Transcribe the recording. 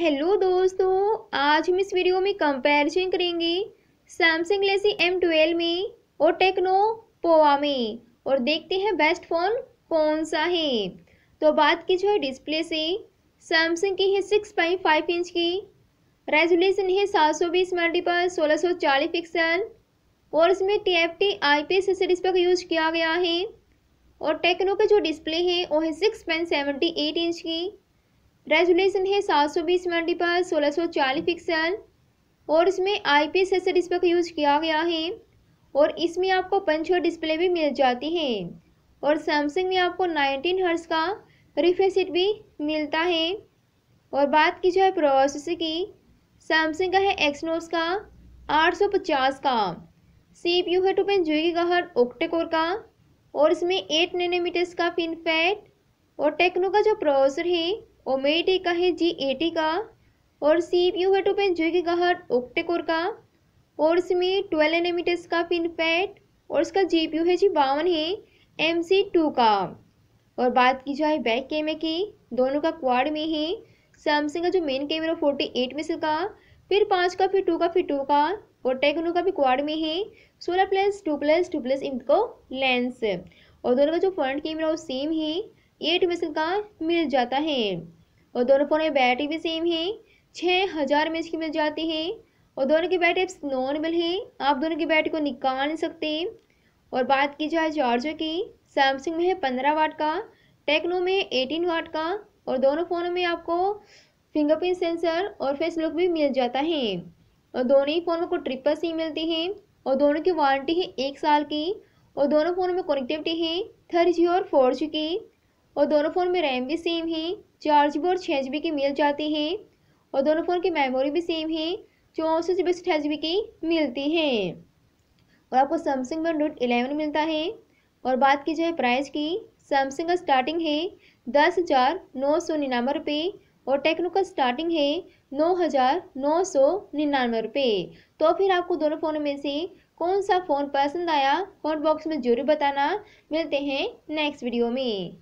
hello दोस्तों आज हम इस वीडियो में कंपैरिजन करेंगे सैमसंग गलेक्सी एम ट्वेल्व में और टेक्नो पोवा में और देखते हैं बेस्ट फ़ोन कौन सा है तो बात की जो है डिस्प्ले से सैमसंग की है सिक्स पॉइंट फाइव इंच की रेजोल्यूशन है सात सौ बीस मल्टीपल सोलह सौ चालीस पिक्सल और इसमें T F T I P S display का यूज़ किया गया है और टेक्नो का जो डिस्प्ले है वो है six point seventy eight inch की रेजुलेशन है सात सौ बीस मंडी पर सोलह सौ चालीस पिक्सल और इसमें आई पी एस डिस्प्ले का यूज़ किया गया है और इसमें आपको पंच डिस्प्ले भी मिल जाती है और सैमसंग में आपको 19 हर्स का रिफ्रेश भी मिलता है और बात की जाए प्रोसेस की सैमसंग का है एक्सनोस का 850 का सी पी यू है टू पेन जो का हर ओक्टेकोर का और इसमें एट नैनोमीटर्स का पिन फैट और टेक्नो का जो प्रोसेसर है ओमेटे का है जी एटी का और सी पी यू है तो जो कि कहा ओक्टेकोर का और इसमें ट्वेल्व एनएमिटस का पिन पैट और इसका जी पी यू है जी बावन है एम सी टू का और बात की जाए बैक कैमरे की दोनों का क्वाड में है सैमसंग का जो मेन कैमरा फोर्टी एट में से का फिर पाँच का फिर टू का फिर टू का और टेक्नो का भी क्वाड में है सोलह plus two plus two plus इनको लेंस और दोनों का जो फ्रंट कैमरा वो सेम है एट मिसल का मिल जाता है और दोनों फोन में बैटरी भी सेम है छः हज़ार एम की मिल जाती है और दोनों की बैटरी नॉर्मल है आप दोनों की बैटरी को निकाल नहीं सकते और बात की जाए चार्जर की सैमसंग में है पंद्रह वाट का टेक्नो में एटीन वाट का और दोनों फ़ोनों में आपको फिंगरप्रिंट सेंसर और फेस लुक भी मिल जाता है और दोनों ही फ़ोन में को ट्रिपल सी मिलती है और दोनों की वारंटी है एक साल की और दोनों फ़ोन में कनेक्टिविटी है थर्ड जी और फोर जी की और दोनों फ़ोन में रैम भी सेम है चार जी और छः जी की मिल जाती है और दोनों फ़ोन की मेमोरी भी सेम है चौंसठ जी बी से अठाईस जी की मिलती हैं और आपको सैमसंग में नोट इलेवन मिलता है और बात की जाए प्राइस की सैमसंग का स्टार्टिंग है दस हज़ार नौ सौ निन्यानवे रुपये और टेक्नो का स्टार्टिंग है नौ हज़ार नौ सौ निन्यानवे रुपये तो फिर आपको दोनों फ़ोनों में से कौन सा फ़ोन पसंद आया कमेंट बॉक्स में जरूर बताना मिलते हैं नेक्स्ट वीडियो में